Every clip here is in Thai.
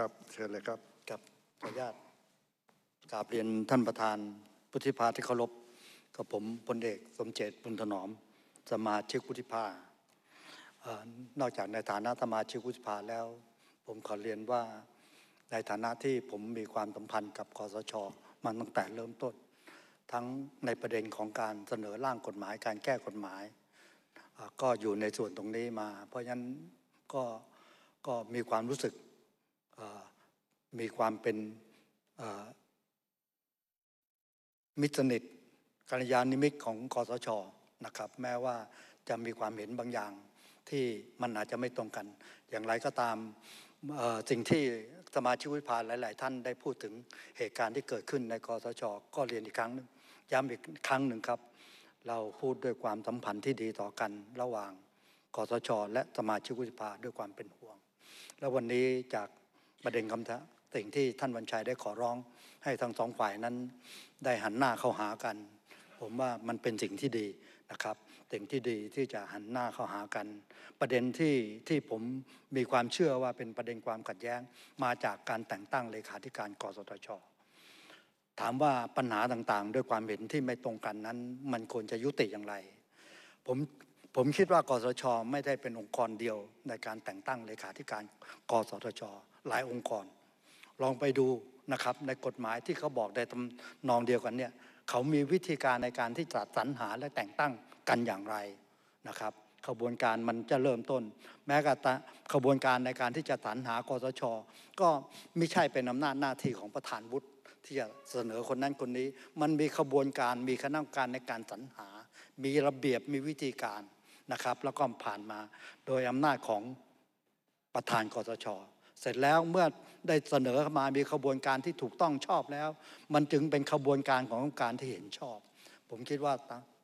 ครับเชิญเลยครับครับขออนุญาตกราบเรียนท่านประธานพุทธิภาที่เคารพกับผมพลเอกสมเจตบุญถนอมสมาชิกพุธิภานอกจากในฐานะสมาชิกพุธิภาแล้ว ผมขอเรียนว่าในฐานะที่ผมมีความสัมพันธ์กับคอสชมาตั้งแต่เริ่มต้น ทั้งในประเด็นของการเสนอร่างกฎหมายการแก้กฎหมาย ก็อยู่ในส่วนตรงนี้มา เพราะฉะนั้นก็ก็มีความรู้สึกมีความเป็นมิตรสนิทกัญยาณนิมิตของคอสชนะครับ แม้ว่าจะมีความเห็นบางอย่างที่มันอาจจะไม่ตรงกัน อย่างไรก็ตามสิ่งที่สมาชิกวิพาหลาย ๆ ท่าน ได้พูดถึงเหตุการณ์ที่เกิดขึ้น ในกสชก็เรียนอีกครั้งนึงย้ำอีกครั้งหนึ่งครับ เราพูดด้วยความสัมพันธ์ที่ดีต่อกันระหว่างกสชและสมาชิกวิพาด้วยความเป็นห่วง และวันนี้จากประเด็นคำถามสิ่งที่ท่านวันชัยได้ขอร้องให้ทั้งสองฝ่ายนั้น ได้หันหน้าเข้าหากัน ผมว่ามันเป็นสิ่งที่ดีนะครับ สิ่งที่ดีที่จะหันหน้าเข้าหากัน ประเด็นที่ที่ผมมีความเชื่อว่าเป็นประเด็นความขัดแย้งมาจากการแต่งตั้งเลขาธิการกสทช ถามว่าปัญหาต่างๆ ด้วยความเห็นที่ไม่ตรงกันนั้นมันควรจะยุติอย่างไร ผมผมคิดว่ากสทช ไม่ได้เป็นองค์กรเดียวในการแต่งตั้งเลขาธิการ กสทชหลายองค์กรลองไปดูนะครับในกฎหมายที่เขาบอกในตำนองเดียวกันเนี่ยเขามีวิธีการในการที่จะสรรหาและแต่งตั้งกันอย่างไรนะครับขบวนการมันจะเริ่มต้น แม้กระทั่งขบวนการในการที่จะสรรหากสชก็ไม่ใช่เป็นอำนาจหน้าที่ของประธานวุฒิ ที่จะเสนอคนนั้นคนนี้ มันมีขบวนการมีคณะกรรมการในการสรรหา มีระเบียบมีวิธีการนะครับ แล้วก็ผ่านมาโดยอำนาจของประธานกสชเสร็จแล้วเมื่อได้เสนอมา มีขบวนการที่ถูกต้องชอบแล้ว มันจึงเป็นขบวนการของการที่เห็นชอบ ผมคิดว่า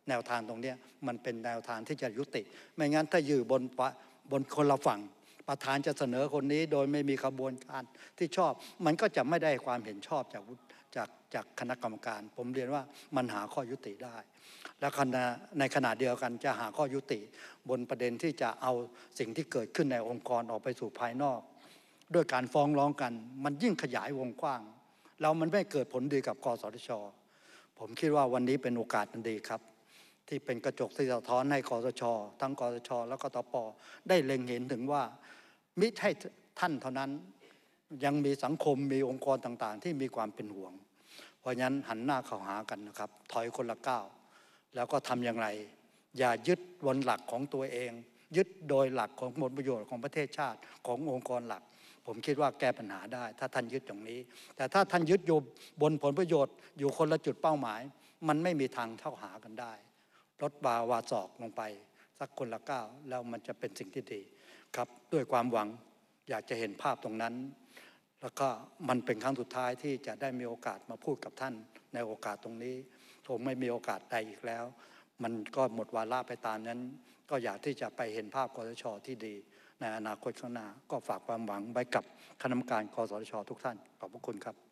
แนวทางตรงนี้มันเป็นแนวทางที่จะยุติ ไม่งั้นถ้าอยู่บนบนคนละฝั่งประธานจะเสนอคนนี้ โดยไม่มีขบวนการที่ชอบ มันก็จะไม่ได้ความเห็นชอบจากจากจากคณะกรรมการ ผมเรียนว่ามันหาข้อยุติได้ และขณะในขณะเดียวกันจะหาข้อยุติ บนประเด็นที่จะเอาสิ่งที่เกิดขึ้นในองค์กรออกไปสู่ภายนอกด้วยการฟ้องร้องกันมันยิ่งขยายวงกว้างเรามันไม่เกิดผลดีกับกสทชผมคิดว่าวันนี้เป็นโอกาสนันดีครับ ที่เป็นกระจกที่สะท้อนให้กสชทั้งกสช และก็ตปได้เล็งเห็นถึงว่า มิใช่ท่านเท่านั้นยังมีสังคมมีองค์กรต่างๆ ที่มีความเป็นห่วง เพราะฉะนั้นหันหน้าเข้าหากันนะครับ ถอยคนละก้าวแล้วก็ทำอย่างไร อย่ายึดบนหลักของตัวเอง ยึดโดยหลักของผลประโยชน์ของประเทศชาติขององค์กรหลักผมคิดว่าแก้ปัญหาได้ ถ้าท่านยึดตรงนี้ แต่ถ้าท่านยึดอยู่บนผลประโยชน์อยู่คนละจุดเป้าหมาย มันไม่มีทางเท่าหากันได้ลดบาวาจอกลงไป สักคนละก้าวแล้วมันจะเป็นสิ่งที่ดีครับ ด้วยความหวังอยากจะเห็นภาพตรงนั้น แล้วก็มันเป็นครั้งสุดท้ายที่จะได้มีโอกาสมาพูดกับท่านในโอกาสตรงนี้ ผมไม่มีโอกาสใดอีกแล้ว มันก็หมดวาระไปตามนั้น ก็อยากที่จะไปเห็นภาพกรชที่ดีในอนาคตข้างหน้า ก็ฝากความหวังไว้กับคณะกรรมการคอสชทุกท่าน ขอบพระคุณครับ